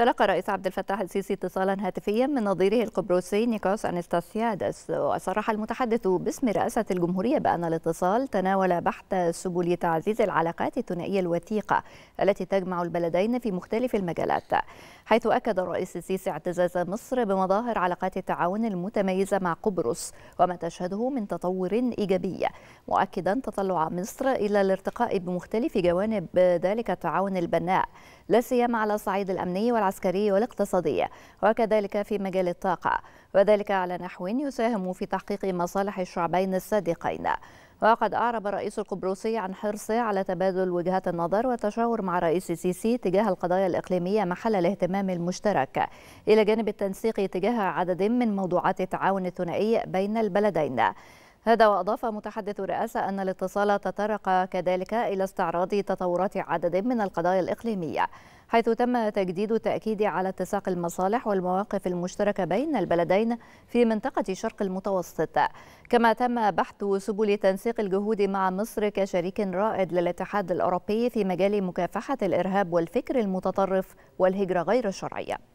تلقى الرئيس عبد الفتاح السيسي اتصالا هاتفيا من نظيره القبرصي نيكوس أنستاسيادس وصرح المتحدث باسم رئاسة الجمهورية بأن الاتصال تناول بحث سبل تعزيز العلاقات الثنائية الوثيقة التي تجمع البلدين في مختلف المجالات حيث أكد الرئيس السيسي اعتزاز مصر بمظاهر علاقات التعاون المتميزة مع قبرص وما تشهده من تطور إيجابي مؤكدا تطلع مصر إلى الارتقاء بمختلف جوانب ذلك التعاون البناء لا سيما على الصعيد الأمني والعسكري العسكري والاقتصادي وكذلك في مجال الطاقة وذلك على نحو يساهم في تحقيق مصالح الشعبين الصادقين وقد أعرب الرئيس القبرصي عن حرصه على تبادل وجهات النظر والتشاور مع رئيس السيسي تجاه القضايا الإقليمية محل الاهتمام المشترك إلى جانب التنسيق تجاه عدد من موضوعات التعاون الثنائي بين البلدين هذا وأضاف متحدث الرئاسة أن الاتصال تطرق كذلك إلى استعراض تطورات عدد من القضايا الإقليمية حيث تم تجديد التأكيد على اتساق المصالح والمواقف المشتركة بين البلدين في منطقة شرق المتوسط كما تم بحث سبل تنسيق الجهود مع مصر كشريك رائد للاتحاد الأوروبي في مجال مكافحة الإرهاب والفكر المتطرف والهجرة غير الشرعية